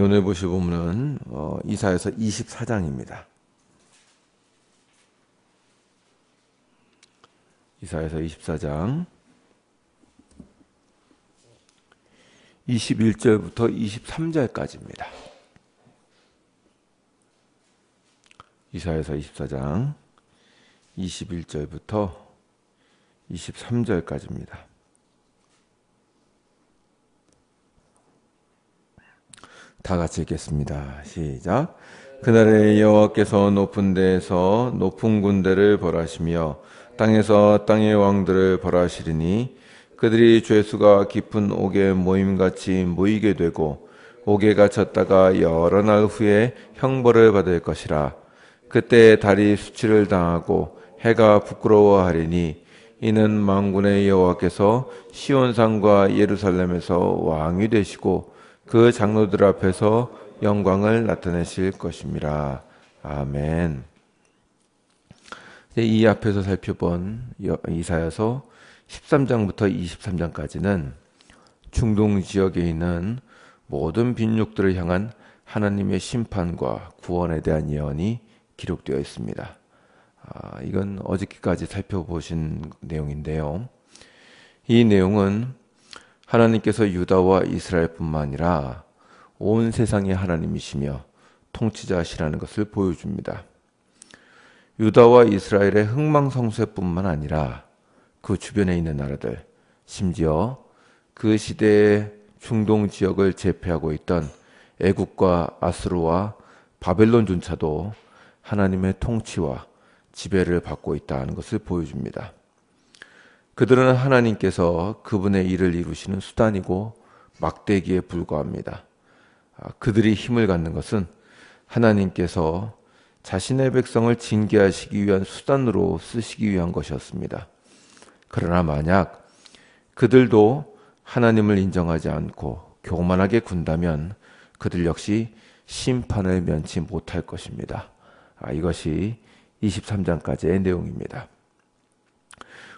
오늘 보실 본문은 어, 이사에서 24장입니다. 이사에서 24장 21절부터 23절까지입니다. 이사에서 24장 21절부터 23절까지입니다. 다 같이 읽겠습니다. 시작. 그날에 여호와께서 높은 데에서 높은 군대를 벌하시며 땅에서 땅의 왕들을 벌하시리니 그들이 죄수가 깊은 옥에 모임같이 모이게 되고 옥에 갇혔다가 여러 날 후에 형벌을 받을 것이라 그때 달이 수치를 당하고 해가 부끄러워하리니 이는 망군의 여호와께서 시온산과 예루살렘에서 왕이 되시고 그 장로들 앞에서 영광을 나타내실 것입니다. 아멘. 이 앞에서 살펴본 이사여서 13장부터 23장까지는 중동 지역에 있는 모든 빈육들을 향한 하나님의 심판과 구원에 대한 예언이 기록되어 있습니다. 아, 이건 어저께까지 살펴보신 내용인데요. 이 내용은 하나님께서 유다와 이스라엘뿐만 아니라 온 세상의 하나님이시며 통치자시라는 것을 보여줍니다. 유다와 이스라엘의 흥망성쇠뿐만 아니라 그 주변에 있는 나라들, 심지어 그 시대의 중동 지역을 제패하고 있던 애국과 아스로와 바벨론조차도 하나님의 통치와 지배를 받고 있다는 것을 보여줍니다. 그들은 하나님께서 그분의 일을 이루시는 수단이고 막대기에 불과합니다. 아, 그들이 힘을 갖는 것은 하나님께서 자신의 백성을 징계하시기 위한 수단으로 쓰시기 위한 것이었습니다. 그러나 만약 그들도 하나님을 인정하지 않고 교만하게 군다면 그들 역시 심판을 면치 못할 것입니다. 아, 이것이 23장까지의 내용입니다.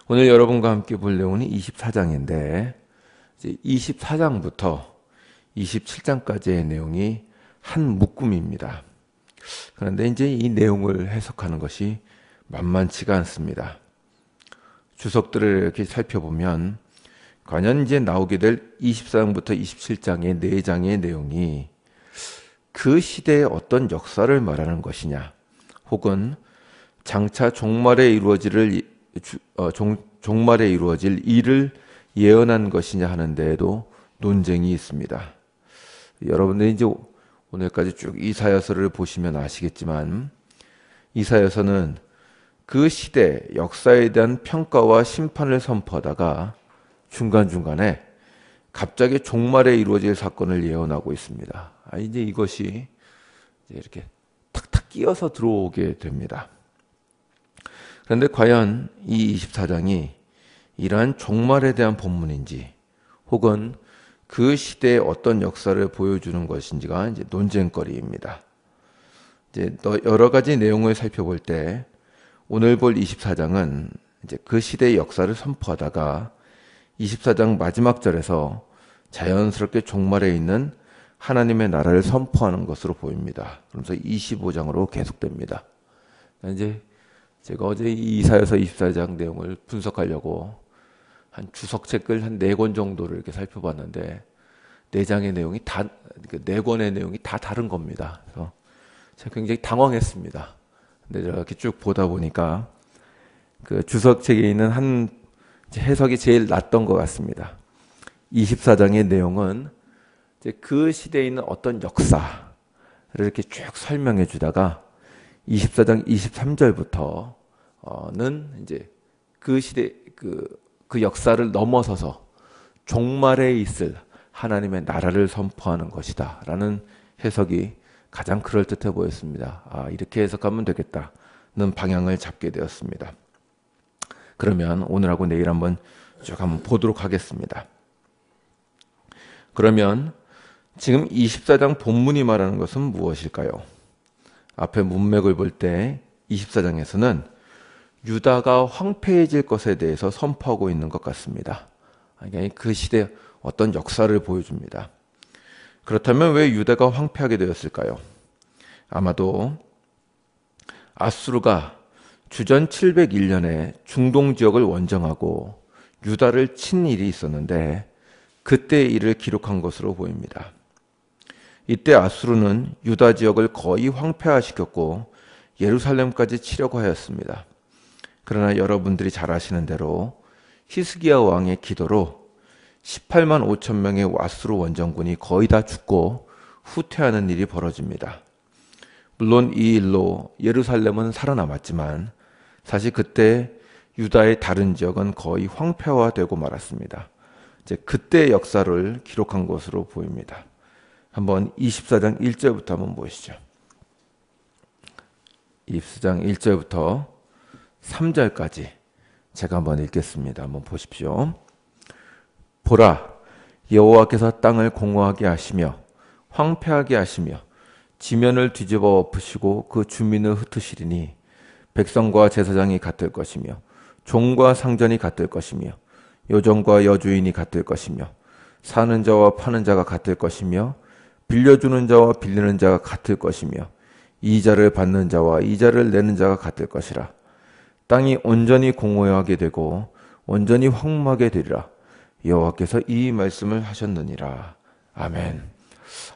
오늘 여러분과 함께 볼 내용은 24장인데 이제 24장부터 27장까지의 내용이 한 묶음입니다. 그런데 이제 이 내용을 해석하는 것이 만만치가 않습니다. 주석들을 이렇게 살펴보면 과연 이제 나오게 될 24장부터 27장의 4장의 내용이 그 시대의 어떤 역사를 말하는 것이냐 혹은 장차 종말에 이루어질 주, 어, 종, 종말에 이루어질 일을 예언한 것이냐 하는 데에도 논쟁이 있습니다. 여러분들이 이제 오늘까지 쭉 이사여서를 보시면 아시겠지만 이사여서는 그 시대 역사에 대한 평가와 심판을 선포하다가 중간중간에 갑자기 종말에 이루어질 사건을 예언하고 있습니다. 아, 이제 이것이 이제 이렇게 탁탁 끼어서 들어오게 됩니다. 그런데 과연 이 24장이 이러한 종말에 대한 본문인지 혹은 그 시대의 어떤 역사를 보여주는 것인지가 이제 논쟁거리입니다. 이제 여러 가지 내용을 살펴볼 때 오늘 볼 24장은 이제 그 시대의 역사를 선포하다가 24장 마지막 절에서 자연스럽게 종말에 있는 하나님의 나라를 선포하는 것으로 보입니다. 그러면서 25장으로 계속됩니다. 이제 제가 어제 이사에서 24장 내용을 분석하려고 한 주석책을 한 네 권 정도를 이렇게 살펴봤는데 네 장의 내용이 다네 그러니까 권의 내용이 다 다른 겁니다. 그래서 제가 굉장히 당황했습니다. 근데 제가 이렇게 쭉 보다 보니까 그 주석책에 있는 한 해석이 제일 낫던 것 같습니다. 24장의 내용은 그 시대에 있는 어떤 역사를 이렇게 쭉 설명해 주다가 24장 23절부터 는 이제 그 시대 그그 그 역사를 넘어서서 종말에 있을 하나님의 나라를 선포하는 것이다라는 해석이 가장 그럴듯해 보였습니다. 아, 이렇게 해석하면 되겠다는 방향을 잡게 되었습니다. 그러면 오늘하고 내일 한번 쭉 한번 보도록 하겠습니다. 그러면 지금 24장 본문이 말하는 것은 무엇일까요? 앞에 문맥을 볼 때 24장에서는 유다가 황폐해질 것에 대해서 선포하고 있는 것 같습니다. 그러니까 그 시대 어떤 역사를 보여줍니다. 그렇다면 왜 유다가 황폐하게 되었을까요? 아마도 아수르가 주전 701년에 중동 지역을 원정하고 유다를 친 일이 있었는데 그때 일을 기록한 것으로 보입니다. 이때 아수르는 유다 지역을 거의 황폐화시켰고 예루살렘까지 치려고 하였습니다. 그러나 여러분들이 잘 아시는 대로 히스기야 왕의 기도로 18만 5천 명의 와스루 원정군이 거의 다 죽고 후퇴하는 일이 벌어집니다. 물론 이 일로 예루살렘은 살아남았지만 사실 그때 유다의 다른 지역은 거의 황폐화되고 말았습니다. 이제 그때 의 역사를 기록한 것으로 보입니다. 한번 24장 1절부터 한번 보시죠. 24장 1절부터 3절까지 제가 한번 읽겠습니다. 한번 보십시오. 보라 여호와께서 땅을 공허하게 하시며 황폐하게 하시며 지면을 뒤집어 엎으시고 그 주민을 흩으시리니 백성과 제사장이 같을 것이며 종과 상전이 같을 것이며 요정과 여주인이 같을 것이며 사는 자와 파는 자가 같을 것이며 빌려주는 자와 빌리는 자가 같을 것이며 이자를 받는 자와 이자를 내는 자가 같을 것이라 땅이 온전히 공허하게 되고 온전히 황무하게 되리라. 여호와께서 이 말씀을 하셨느니라. 아멘.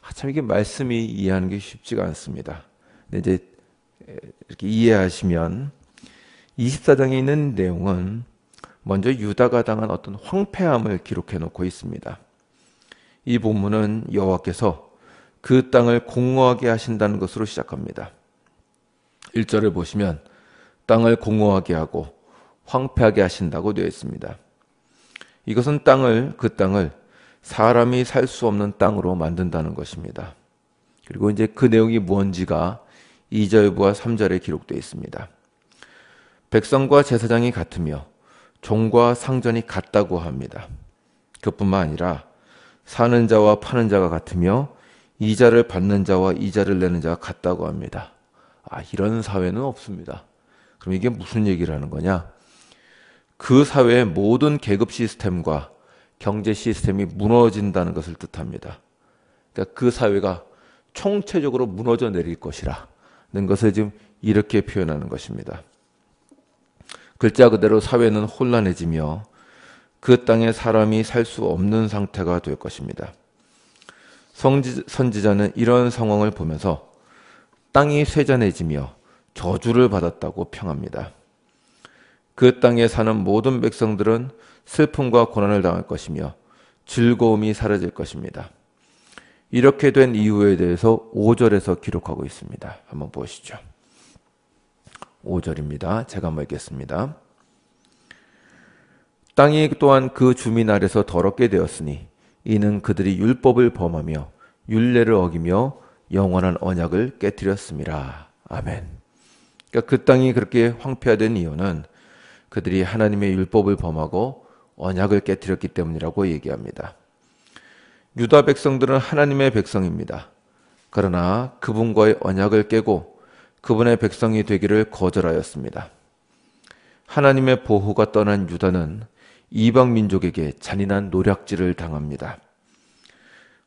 아, 참 이게 말씀이 이해하는 게 쉽지가 않습니다. 근데 이제 이렇게 이해하시면 24장에 있는 내용은 먼저 유다가 당한 어떤 황폐함을 기록해 놓고 있습니다. 이 본문은 여호와께서 그 땅을 공허하게 하신다는 것으로 시작합니다. 1절을 보시면 땅을 공허하게 하고 황폐하게 하신다고 되어 있습니다. 이것은 땅을 그 땅을 사람이 살 수 없는 땅으로 만든다는 것입니다. 그리고 이제 그 내용이 무언지가 2절과 3절에 기록되어 있습니다. 백성과 제사장이 같으며 종과 상전이 같다고 합니다. 그뿐만 아니라 사는 자와 파는 자가 같으며 이자를 받는 자와 이자를 내는 자가 같다고 합니다. 아, 이런 사회는 없습니다. 그럼 이게 무슨 얘기를 하는 거냐? 그 사회의 모든 계급 시스템과 경제 시스템이 무너진다는 것을 뜻합니다. 그러니까 그 사회가 총체적으로 무너져 내릴 것이라는 것을 지금 이렇게 표현하는 것입니다. 글자 그대로 사회는 혼란해지며 그 땅에 사람이 살 수 없는 상태가 될 것입니다. 성지, 선지자는 이런 상황을 보면서 땅이 쇠잔해지며 저주를 받았다고 평합니다. 그 땅에 사는 모든 백성들은 슬픔과 고난을 당할 것이며 즐거움이 사라질 것입니다. 이렇게 된 이유에 대해서 5절에서 기록하고 있습니다. 한번 보시죠. 5절입니다. 제가 한번 읽겠습니다. 땅이 또한 그 주민 아래서 더럽게 되었으니 이는 그들이 율법을 범하며 율례를 어기며 영원한 언약을 깨뜨렸습니다. 아멘. 그러니까 그 땅이 그렇게 황폐화된 이유는 그들이 하나님의 율법을 범하고 언약을 깨뜨렸기 때문이라고 얘기합니다. 유다 백성들은 하나님의 백성입니다. 그러나 그분과의 언약을 깨고 그분의 백성이 되기를 거절하였습니다. 하나님의 보호가 떠난 유다는 이방 민족에게 잔인한 노략질을 당합니다.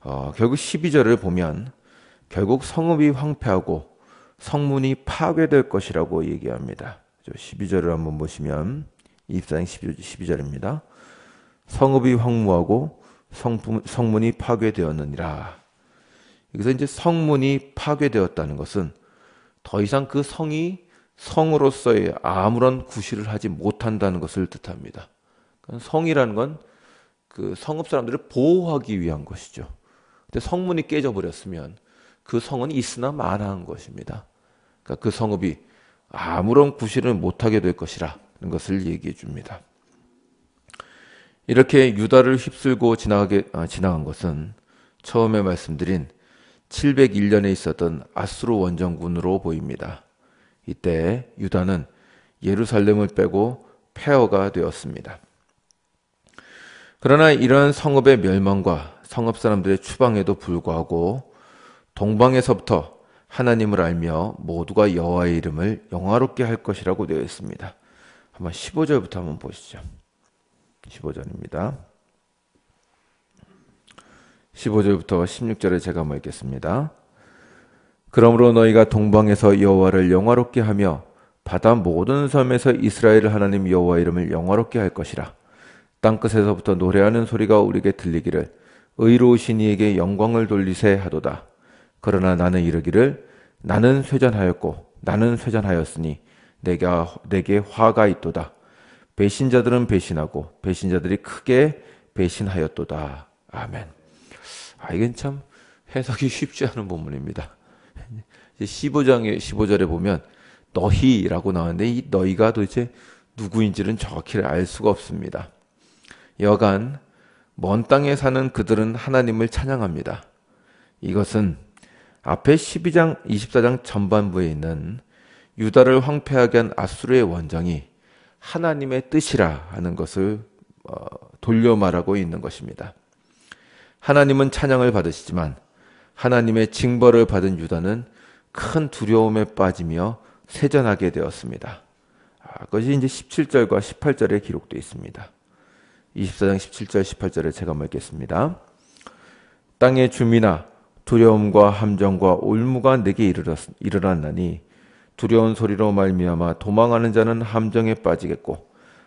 어, 결국 12절을 보면 결국 성읍이 황폐하고 성문이 파괴될 것이라고 얘기합니다. 12절을 한번 보시면 24장 12절입니다. 성읍이 황무하고 성품, 성문이 파괴되었느니라. 여기서 이제 성문이 파괴되었다는 것은 더 이상 그 성이 성으로서의 아무런 구실을 하지 못한다는 것을 뜻합니다. 성이라는 건 그 성읍 사람들을 보호하기 위한 것이죠. 근데 성문이 깨져버렸으면 그 성은 있으나 마나한 것입니다. 그러니까 그 성읍이 아무런 구실을 못하게 될 것이라는 것을 얘기해 줍니다. 이렇게 유다를 휩쓸고 지나가게, 아, 지나간 것은 처음에 말씀드린 701년에 있었던 아수르 원정군으로 보입니다. 이때 유다는 예루살렘을 빼고 폐허가 되었습니다. 그러나 이러한 성읍의 멸망과 성읍 사람들의 추방에도 불구하고 동방에서부터 하나님을 알며 모두가 여호와의 이름을 영화롭게 할 것이라고 되어 있습니다. 한번 15절부터 한번 보시죠. 15절입니다. 15절부터 16절에 제가 한번 읽겠습니다. 그러므로 너희가 동방에서 여호와를 영화롭게 하며 바다 모든 섬에서 이스라엘 하나님 여호와 이름을 영화롭게 할 것이라. 땅 끝에서부터 노래하는 소리가 우리에게 들리기를 의로우신 이에게 영광을 돌리세 하도다. 그러나 나는 이르기를 나는 쇠전하였고 나는 쇠전하였으니 내가 내게 화가 있도다. 배신자들은 배신하고 배신자들이 크게 배신하였도다. 아멘. 아 이건 참 해석이 쉽지 않은 본문입니다. 15장에 15절에 보면 너희라고 나오는데 이 너희가 도대체 누구인지는 정확히 알 수가 없습니다. 여간 먼 땅에 사는 그들은 하나님을 찬양합니다. 이것은 앞에 12장 24장 전반부에 있는 유다를 황폐하게 한 아수르의 원장이 하나님의 뜻이라 하는 것을 어, 돌려 말하고 있는 것입니다. 하나님은 찬양을 받으시지만 하나님의 징벌을 받은 유다는 큰 두려움에 빠지며 세전하게 되었습니다. 아, 그것이 이제 17절과 18절에 기록되어 있습니다. 24장 17절 18절에 제가 읽겠습니다. 땅의 주민아 두려움과 함정과 올무가 내게 일어났나니 두려운 소리로 말미암아 도망하는 자는 함정에 빠지겠고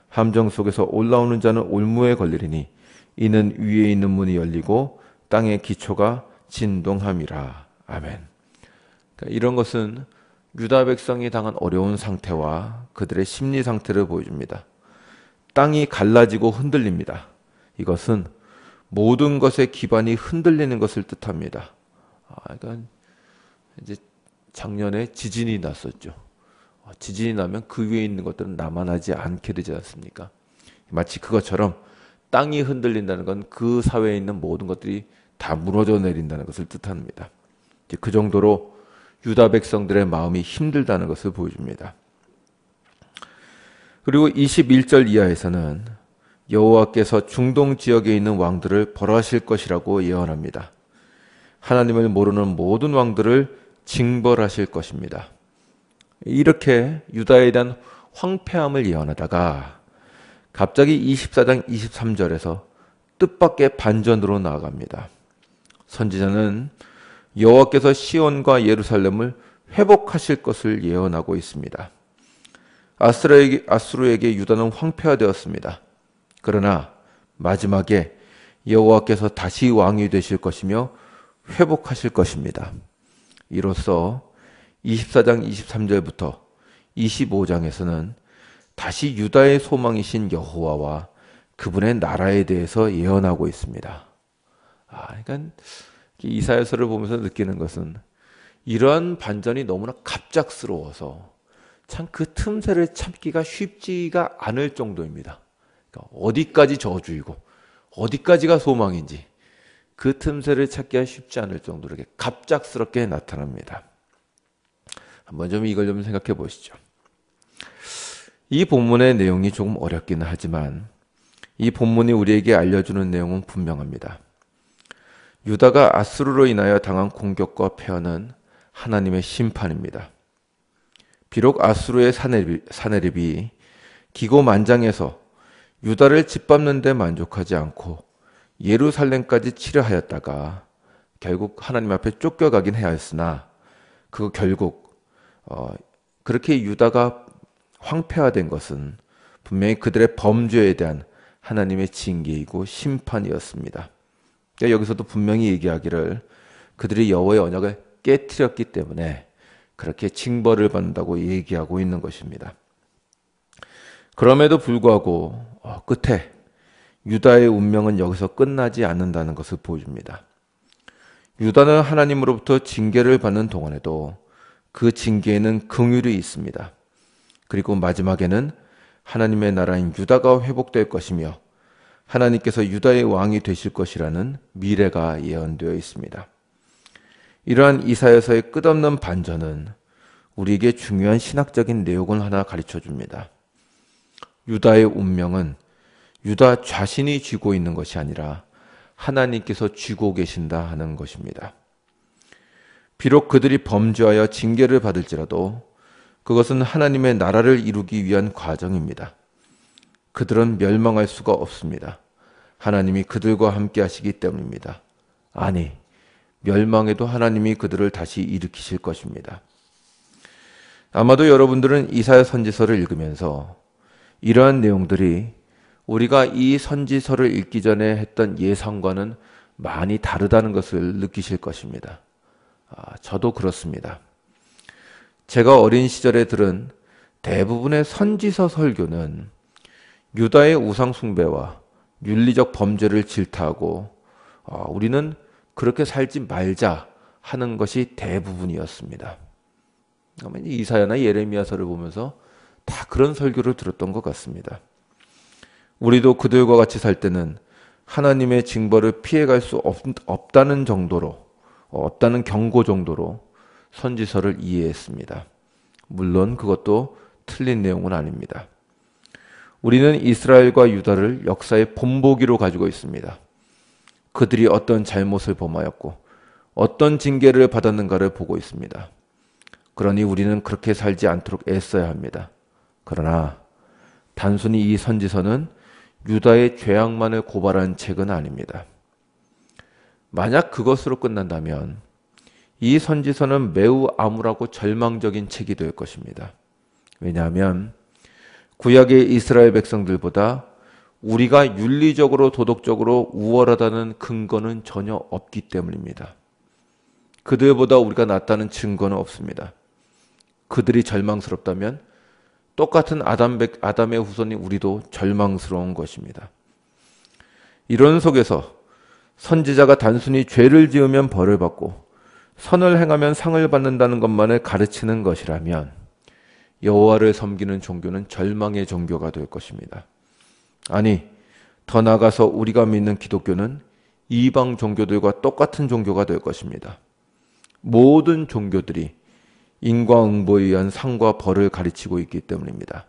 함정 속에서 올라오는 자는 올무에 걸리리니 이는 위에 있는 문이 열리고 땅의 기초가 진동함이라 아멘. 그러니까 이런 것은 유다 백성이 당한 어려운 상태와 그들의 심리 상태를 보여줍니다. 땅이 갈라지고 흔들립니다. 이것은 모든 것의 기반이 흔들리는 것을 뜻합니다. 그러니 이제 작년에 지진이 났었죠. 어, 지진이 나면 그 위에 있는 것들은 남아나지 않게 되지 않습니까? 마치 그것처럼 땅이 흔들린다는 건 그 사회에 있는 모든 것들이 다 무너져 내린다는 것을 뜻합니다. 이제 그 정도로 유다 백성들의 마음이 힘들다는 것을 보여줍니다. 그리고 21절 이하에서는 여호와께서 중동 지역에 있는 왕들을 벌하실 것이라고 예언합니다. 하나님을 모르는 모든 왕들을 징벌하실 것입니다. 이렇게 유다에 대한 황폐함을 예언하다가 갑자기 24장 23절에서 뜻밖의 반전으로 나아갑니다. 선지자는 여호와께서 시온과 예루살렘을 회복하실 것을 예언하고 있습니다. 아스르에게, 아스루에게 유다는 황폐화되었습니다. 그러나 마지막에 여호와께서 다시 왕이 되실 것이며 회복하실 것입니다. 이로써 24장 23절부터 25장에서는 다시 유다의 소망이신 여호와와 그분의 나라에 대해서 예언하고 있습니다. 아, 그러니까 이사야서를 보면서 느끼는 것은 이러한 반전이 너무나 갑작스러워서 참 그 틈새를 참기가 쉽지가 않을 정도입니다. 그러니까 어디까지 저주이고 어디까지가 소망인지 그 틈새를 찾기가 쉽지 않을 정도로 이렇게 갑작스럽게 나타납니다. 한번 좀 이걸 좀 생각해 보시죠. 이 본문의 내용이 조금 어렵기는 하지만 이 본문이 우리에게 알려주는 내용은 분명합니다. 유다가 아수르로 인하여 당한 공격과 패하는 하나님의 심판입니다. 비록 아수르의 사내립이 기고만장해서 유다를 짓밟는 데 만족하지 않고 예루살렘까지 치료하였다가 결국 하나님 앞에 쫓겨가긴 하였으나 그 결국 어, 그렇게 유다가 황폐화된 것은 분명히 그들의 범죄에 대한 하나님의 징계이고 심판이었습니다. 그러니까 여기서도 분명히 얘기하기를 그들이 여호와의 언약을 깨뜨렸기 때문에 그렇게 징벌을 받는다고 얘기하고 있는 것입니다. 그럼에도 불구하고 어, 끝에 유다의 운명은 여기서 끝나지 않는다는 것을 보여줍니다. 유다는 하나님으로부터 징계를 받는 동안에도 그 징계에는 긍휼이 있습니다. 그리고 마지막에는 하나님의 나라인 유다가 회복될 것이며 하나님께서 유다의 왕이 되실 것이라는 미래가 예언되어 있습니다. 이러한 이사에서의 끝없는 반전은 우리에게 중요한 신학적인 내용을 하나 가르쳐 줍니다. 유다의 운명은 유다 자신이 쥐고 있는 것이 아니라 하나님께서 쥐고 계신다 하는 것입니다. 비록 그들이 범죄하여 징계를 받을지라도 그것은 하나님의 나라를 이루기 위한 과정입니다. 그들은 멸망할 수가 없습니다. 하나님이 그들과 함께 하시기 때문입니다. 아니, 멸망해도 하나님이 그들을 다시 일으키실 것입니다. 아마도 여러분들은 이사야 선지서를 읽으면서 이러한 내용들이 우리가 이 선지서를 읽기 전에 했던 예상과는 많이 다르다는 것을 느끼실 것입니다. 아, 저도 그렇습니다. 제가 어린 시절에 들은 대부분의 선지서 설교는 유다의 우상숭배와 윤리적 범죄를 질타하고 아, 우리는 그렇게 살지 말자 하는 것이 대부분이었습니다. 이사야나 예레미야서를 보면서 다 그런 설교를 들었던 것 같습니다. 우리도 그들과 같이 살 때는 하나님의 징벌을 피해갈 수 없, 다는 정도로, 어, 없다는 경고 정도로 선지서를 이해했습니다. 물론 그것도 틀린 내용은 아닙니다. 우리는 이스라엘과 유다를 역사의 본보기로 가지고 있습니다. 그들이 어떤 잘못을 범하였고 어떤 징계를 받았는가를 보고 있습니다. 그러니 우리는 그렇게 살지 않도록 애써야 합니다. 그러나 단순히 이 선지서는 유다의 죄악만을 고발한 책은 아닙니다. 만약 그것으로 끝난다면 이 선지서는 매우 암울하고 절망적인 책이 될 것입니다. 왜냐하면 구약의 이스라엘 백성들보다 우리가 윤리적으로 도덕적으로 우월하다는 근거는 전혀 없기 때문입니다. 그들보다 우리가 낫다는 증거는 없습니다. 그들이 절망스럽다면 똑같은 아담, 아담의 후손인 우리도 절망스러운 것입니다. 이런 속에서 선지자가 단순히 죄를 지으면 벌을 받고 선을 행하면 상을 받는다는 것만을 가르치는 것이라면 여호와를 섬기는 종교는 절망의 종교가 될 것입니다. 아니, 더 나아가서 우리가 믿는 기독교는 이방 종교들과 똑같은 종교가 될 것입니다. 모든 종교들이 인과응보에 의한 상과 벌을 가르치고 있기 때문입니다.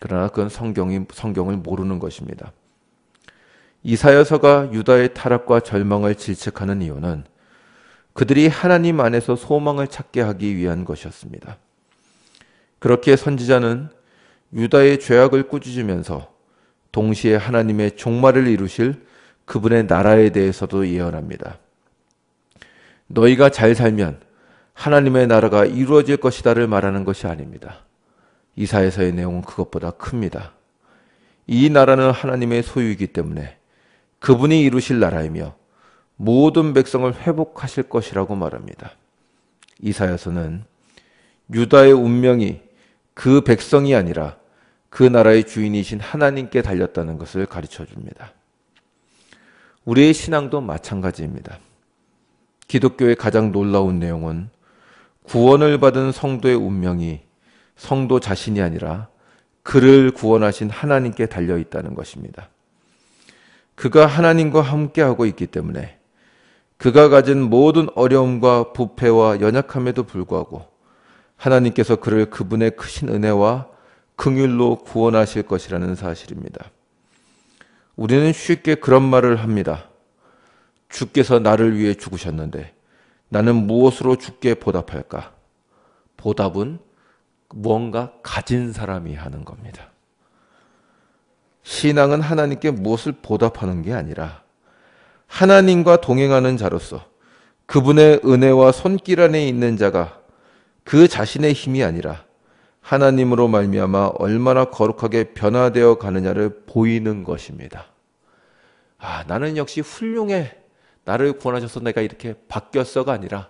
그러나 그건 성경이, 성경을 모르는 것입니다. 이사여서가 유다의 타락과 절망을 질책하는 이유는 그들이 하나님 안에서 소망을 찾게 하기 위한 것이었습니다. 그렇기 선지자는 유다의 죄악을 꾸짖으면서 동시에 하나님의 종말을 이루실 그분의 나라에 대해서도 예언합니다. 너희가 잘 살면 하나님의 나라가 이루어질 것이다를 말하는 것이 아닙니다. 이사에서의 내용은 그것보다 큽니다. 이 나라는 하나님의 소유이기 때문에 그분이 이루실 나라이며 모든 백성을 회복하실 것이라고 말합니다. 이사야서는 유다의 운명이 그 백성이 아니라 그 나라의 주인이신 하나님께 달렸다는 것을 가르쳐 줍니다. 우리의 신앙도 마찬가지입니다. 기독교의 가장 놀라운 내용은 구원을 받은 성도의 운명이 성도 자신이 아니라 그를 구원하신 하나님께 달려 있다는 것입니다. 그가 하나님과 함께하고 있기 때문에 그가 가진 모든 어려움과 부패와 연약함에도 불구하고 하나님께서 그를 그분의 크신 은혜와 긍휼로 구원하실 것이라는 사실입니다. 우리는 쉽게 그런 말을 합니다. 주께서 나를 위해 죽으셨는데 나는 무엇으로 죽게 보답할까? 보답은 무언가 가진 사람이 하는 겁니다. 신앙은 하나님께 무엇을 보답하는 게 아니라 하나님과 동행하는 자로서 그분의 은혜와 손길 안에 있는 자가 그 자신의 힘이 아니라 하나님으로 말미암아 얼마나 거룩하게 변화되어 가느냐를 보이는 것입니다. 아, 나는 역시 훌륭해. 나를 구원하셔서 내가 이렇게 바뀌었어가 아니라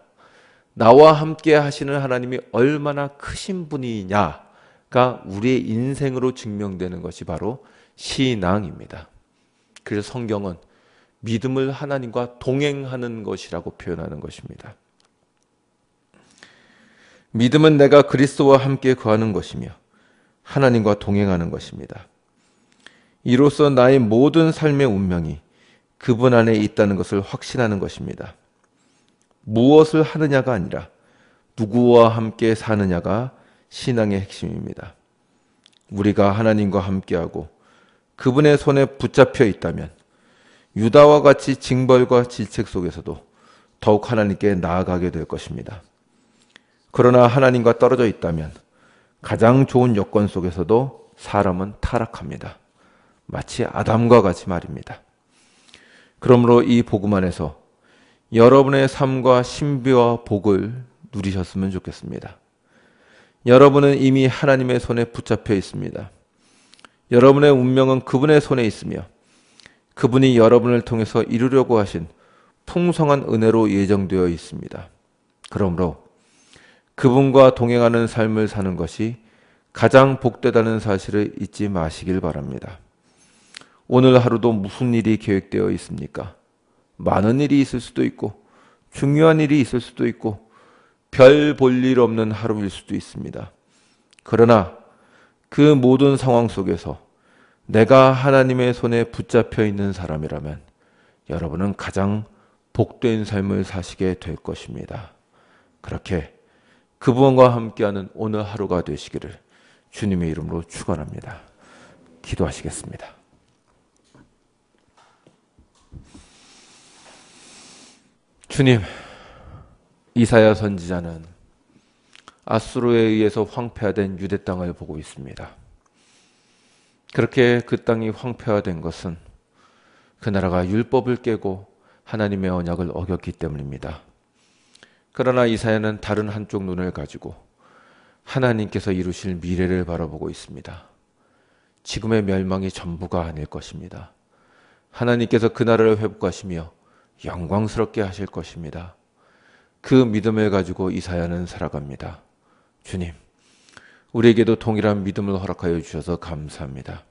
나와 함께 하시는 하나님이 얼마나 크신 분이냐가 우리의 인생으로 증명되는 것이 바로 신앙입니다. 그래서 성경은 믿음을 하나님과 동행하는 것이라고 표현하는 것입니다. 믿음은 내가 그리스도와 함께 거하는 것이며 하나님과 동행하는 것입니다. 이로써 나의 모든 삶의 운명이 그분 안에 있다는 것을 확신하는 것입니다. 무엇을 하느냐가 아니라 누구와 함께 사느냐가 신앙의 핵심입니다. 우리가 하나님과 함께하고 그분의 손에 붙잡혀 있다면 유다와 같이 징벌과 질책 속에서도 더욱 하나님께 나아가게 될 것입니다. 그러나 하나님과 떨어져 있다면 가장 좋은 여건 속에서도 사람은 타락합니다. 마치 아담과 같이 말입니다. 그러므로 이 복음 안에서 여러분의 삶과 신비와 복을 누리셨으면 좋겠습니다. 여러분은 이미 하나님의 손에 붙잡혀 있습니다. 여러분의 운명은 그분의 손에 있으며 그분이 여러분을 통해서 이루려고 하신 풍성한 은혜로 예정되어 있습니다. 그러므로 그분과 동행하는 삶을 사는 것이 가장 복되다는 사실을 잊지 마시길 바랍니다. 오늘 하루도 무슨 일이 계획되어 있습니까? 많은 일이 있을 수도 있고, 중요한 일이 있을 수도 있고, 별 볼 일 없는 하루일 수도 있습니다. 그러나 그 모든 상황 속에서 내가 하나님의 손에 붙잡혀 있는 사람이라면 여러분은 가장 복된 삶을 사시게 될 것입니다. 그렇게 그분과 함께하는 오늘 하루가 되시기를 주님의 이름으로 축원합니다. 기도하시겠습니다. 주님, 이사야 선지자는 아수르에 의해서 황폐화된 유대 땅을 보고 있습니다. 그렇게 그 땅이 황폐화된 것은 그 나라가 율법을 깨고 하나님의 언약을 어겼기 때문입니다. 그러나 이사야는 다른 한쪽 눈을 가지고 하나님께서 이루실 미래를 바라보고 있습니다. 지금의 멸망이 전부가 아닐 것입니다. 하나님께서 그 나라를 회복하시며 영광스럽게 하실 것입니다. 그 믿음을 가지고 이사야는 살아갑니다. 주님, 우리에게도 동일한 믿음을 허락하여 주셔서 감사합니다.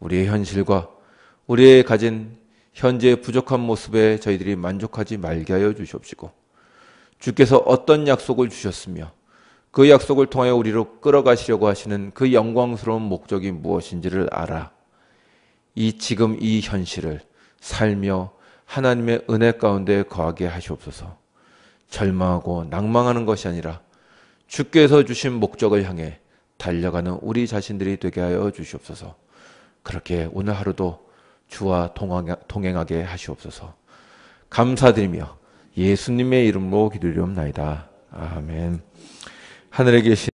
우리의 현실과 우리의 가진 현재의 부족한 모습에 저희들이 만족하지 말게 하여 주시옵시고, 주께서 어떤 약속을 주셨으며, 그 약속을 통해 우리로 끌어가시려고 하시는 그 영광스러운 목적이 무엇인지를 알아, 이 지금 이 현실을 살며 하나님의 은혜 가운데 거하게 하시옵소서. 절망하고 낭망하는 것이 아니라 주께서 주신 목적을 향해 달려가는 우리 자신들이 되게 하여 주시옵소서. 그렇게 오늘 하루도 주와 동행하게 하시옵소서. 감사드리며 예수님의 이름으로 기도드리옵나이다. 아멘. 하늘에 계신